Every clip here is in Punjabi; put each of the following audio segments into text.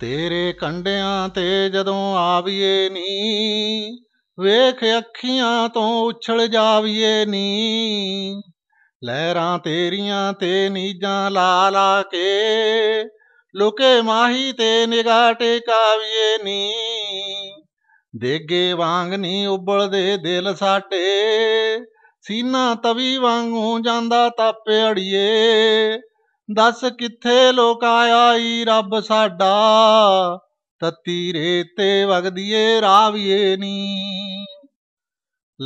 ਤੇਰੇ ਕੰਡਿਆਂ ਤੇ ਜਦੋਂ ਆਵੀਏ ਨੀ ਵੇਖ ਅੱਖੀਆਂ ਤੋਂ ਉਛਲ ਜਾਵੀਏ ਨੀ ਲਹਿਰਾਂ ਤੇਰੀਆਂ ਤੇ ਨੀਜਾਂ ਲਾ ਲਾ ਕੇ ਲੁਕੇ ਮਾਹੀ ਤੇ ਨਿਗਾਹ ਟਿਕਾਵੀਏ ਨੀ ਦੇਗੇ ਵਾਂਗ ਨੀ ਉਬਲਦੇ ਦਿਲ ਸਾਡੇ ਸੀਨਾ ਤਵੀ ਵਾਂਗੂ ਜਾਂਦਾ ਤਾਪੇ ਅੜੀਏ ਦੱਸ ਕਿੱਥੇ ਲੋਕ ਈ ਰੱਬ ਸਾਡਾ ਤਤੀ ਰੇਤੇ ਵਗਦੀਏ ਰਾਵੀਏ ਨੀ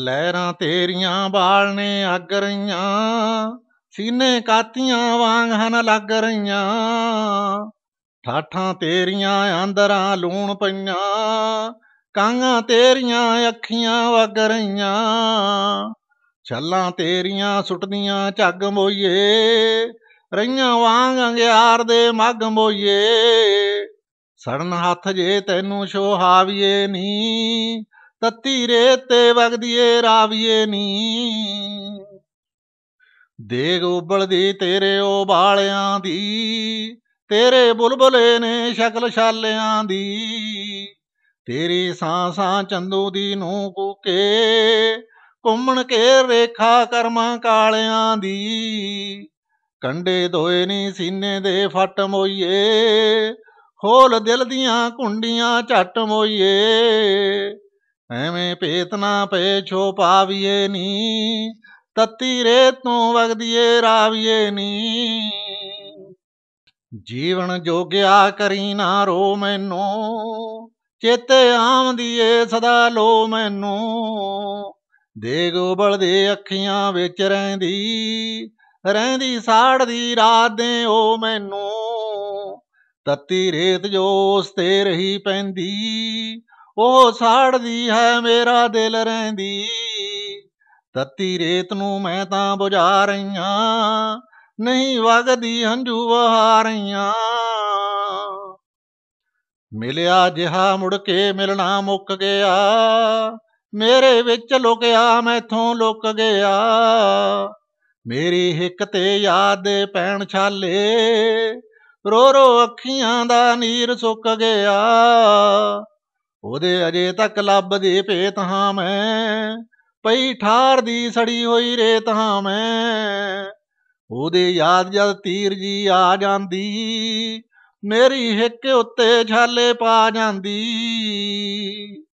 ਲਹਿਰਾਂ ਤੇਰੀਆਂ ਬਾਲ ਨੇ ਅੱਗ ਰਈਆਂ ਸੀਨੇ ਕਾਤੀਆਂ ਵਾਂਗ ਹਨ ਲੱਗ ਰਈਆਂ ਠਾਠਾਂ ਤੇਰੀਆਂ ਅੰਦਰਾਂ ਲੂਣ ਪਈਆਂ ਕਾਂਗਾਂ ਤੇਰੀਆਂ ਅੱਖੀਆਂ ਵਗ ਰਈਆਂ ਛੱਲਾਂ ਤੇਰੀਆਂ ਸੁੱਟਦੀਆਂ ਝੱਗ ਮੋਈਏ ਰਈਆਂ ਵਾਂਗ ਅੰਗਿਆਰ ਦੇ ਮੱਗ ਮੋਈਏ ਸੜਨ ਹੱਥ ਜੇ ਤੈਨੂੰ ਸ਼ੋਹਾਵੀਏ ਨੀ ਤੱਤੀ ਰੇਤੇ ਵਗਦੀਏ ਰਾਵੀਏ ਨੀ ਦੇਗ ਉਬਲਦੀ ਤੇਰੇ ਉਹ ਬਾਲਿਆਂ ਦੀ ਤੇਰੇ ਬੁਲਬਲੇ ਨੇ ਸ਼ਕਲ ਛਾਲਿਆਂ ਦੀ ਤੇਰੀ ਸਾਂ ਸਾਂ ਚੰਦੂ ਦੀ ਨੂੰ ਕੂਕੇ ਕੁੰਮਣ ਕੇ ਰੇਖਾ ਕਰਮਾਂ ਕਾਲਿਆਂ ਦੀ ਕੰਡੇ ਧੋਏ ਨੀ ਸੀਨੇ ਦੇ ਫੱਟ ਮੋਈਏ ਹੋਲ ਦਿਲ ਦੀਆਂ ਕੁੰਡੀਆਂ ਝੱਟ ਮੋਈਏ ਐਵੇਂ ਪੇਤਨਾ ਨਾ ਛੋ ਪਾਵੀਏ ਨੀ ਤਤੀ ਰੇ ਤੂੰ ਵਗਦੀਏ ਰਾਵੀਏ ਨੀ ਜੀਵਨ ਜੋਗਿਆ ਕਰੀ ਨਾ ਰੋ ਮੈਨੂੰ ਚੇਤੇ ਆਉਂਦੀ ਏ ਸਦਾ ਲੋ ਮੈਨੂੰ ਦੇਗੋ ਬਲਦੇ ਦੇ ਅੱਖੀਆਂ ਵਿੱਚ ਰਹਿੰਦੀ ਰਹਿੰਦੀ ਸਾੜਦੀ ਰਾਤ ਦੇ ਓ ਮੈਨੂੰ ਤਤੀ ਰੇਤ ਜੋ ਉਸ ਤੇ ਰਹੀ ਪੈਂਦੀ ਉਹ ਸਾੜਦੀ ਹੈ ਮੇਰਾ ਦਿਲ ਰਹਿੰਦੀ ਤਤੀ ਰੇਤ ਨੂੰ ਮੈਂ ਤਾਂ ਬੁਝਾ ਰਹੀਆਂ ਨਹੀਂ ਵਗਦੀ ਹੰਝੂ ਵਹਾ ਰਹੀਆਂ ਮਿਲਿਆ ਜਿਹਾ ਮੁੜ ਕੇ ਮਿਲਣਾ ਮੁੱਕ ਗਿਆ ਮੇਰੇ ਵਿੱਚ ਲੁਕਿਆ ਮੈਥੋਂ ਲੁਕ ਗਿਆ ਮੇਰੀ ਹਿੱਕ ਤੇ ਯਾਦ ਪੈਣ ਛਾਲੇ ਰੋ ਰੋ ਅੱਖੀਆਂ ਦਾ ਨੀਰ ਸੁੱਕ ਗਿਆ ਉਹਦੇ ਅਜੇ ਤੱਕ ਲੱਭਦੇ ਭੇਤ ਹਾਂ ਮੈਂ ਪਈ ਠਾਰ ਦੀ ਸੜੀ ਹੋਈ ਰੇਤ ਹਾਂ ਮੈਂ ਉਹਦੇ ਯਾਦ ਜਦ ਤੀਰ ਜੀ ਆ ਜਾਂਦੀ ਮੇਰੀ ਹਿੱਕ ਉੱਤੇ ਛਾਲੇ ਪਾ ਜਾਂਦੀ